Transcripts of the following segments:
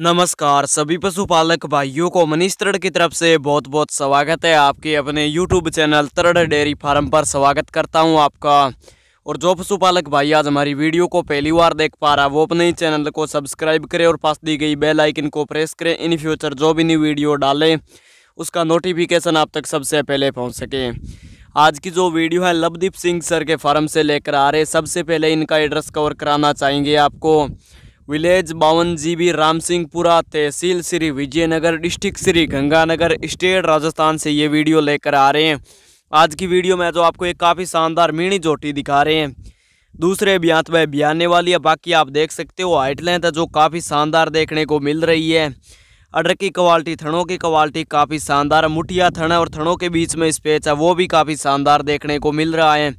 नमस्कार सभी पशुपालक भाइयों को मनीष तरड़ की तरफ से बहुत बहुत स्वागत है आपके अपने यूट्यूब चैनल तरड़ डेयरी फार्म पर स्वागत करता हूं आपका और जो पशुपालक भाई आज हमारी वीडियो को पहली बार देख पा रहा है वो अपने ही चैनल को सब्सक्राइब करें और पास दी गई बेल आइकन को प्रेस करें इन फ्यूचर जो भी नई वीडियो डालें उसका नोटिफिकेशन आप तक सबसे पहले पहुँच सके आज की जो वीडियो है लवदीप सिंह सर के फार्म से लेकर आ रहे सबसे पहले इनका एड्रेस कवर कराना चाहेंगे आपको विलेज बावन जी बी राम सिंहपुरा तहसील श्री विजयनगर डिस्ट्रिक्ट श्री गंगानगर स्टेट राजस्थान से ये वीडियो लेकर आ रहे हैं आज की वीडियो में जो आपको एक काफ़ी शानदार मीणी जोटी दिखा रहे हैं दूसरे ब्यांत में ब्याने वाली है बाकी आप देख सकते हो हाइट लेंथ है जो काफ़ी शानदार देखने को मिल रही है अडर की क्वालिटी थनों की क्वालिटी काफ़ी शानदार मुठिया थन और थनों के बीच में स्पेस है वो भी काफ़ी शानदार देखने को मिल रहा है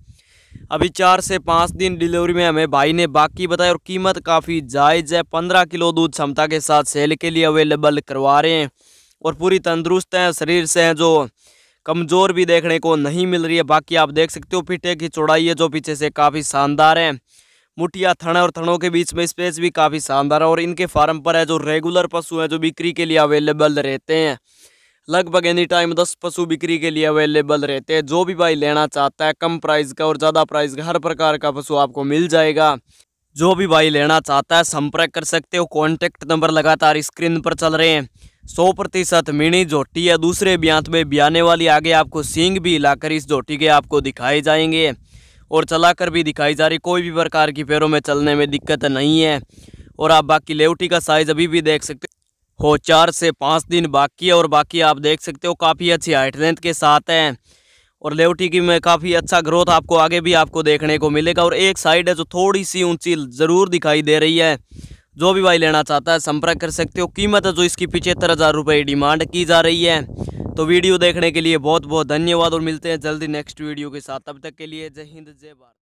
अभी चार से पाँच दिन डिलीवरी में हमें भाई ने बाकी बताया और कीमत काफ़ी जायज़ है पंद्रह किलो दूध क्षमता के साथ सेल के लिए अवेलेबल करवा रहे हैं और पूरी तंदुरुस्त हैं शरीर से हैं जो कमज़ोर भी देखने को नहीं मिल रही है बाकी आप देख सकते हो पीठे की चौड़ाई है जो पीछे से काफ़ी शानदार है मुठिया थण और थणों के बीच में स्पेस भी काफ़ी शानदार है और इनके फार्म पर है जो रेगुलर पशु हैं जो बिक्री के लिए अवेलेबल रहते हैं लगभग एनी टाइम दस पशु बिक्री के लिए अवेलेबल रहते हैं जो भी भाई लेना चाहता है कम प्राइस का और ज़्यादा प्राइस का हर प्रकार का पशु आपको मिल जाएगा जो भी भाई लेना चाहता है संपर्क कर सकते हो कॉन्टैक्ट नंबर लगातार स्क्रीन पर चल रहे हैं सौ प्रतिशत मिनी झोटी या दूसरे ब्यांत में ब्याने वाली आगे आपको सींग भी लाकर इस झोटी के आपको दिखाए जाएंगे और चलाकर भी दिखाई जा रही कोई भी प्रकार की पैरों में चलने में दिक्कत नहीं है और आप बाकी लेवटी का साइज़ अभी भी देख सकते हो चार से पाँच दिन बाकी है और बाकी आप देख सकते हो काफ़ी अच्छी हाइट लेंथ के साथ हैं और लेवटी की में काफ़ी अच्छा ग्रोथ आपको आगे भी आपको देखने को मिलेगा और एक साइड है जो थोड़ी सी ऊंची ज़रूर दिखाई दे रही है जो भी भाई लेना चाहता है संपर्क कर सकते हो कीमत है जो इसकी पिछहत्तर हज़ार रुपये डिमांड की जा रही है तो वीडियो देखने के लिए बहुत बहुत धन्यवाद और मिलते हैं जल्दी नेक्स्ट वीडियो के साथ तब तक के लिए जय हिंद जय भारत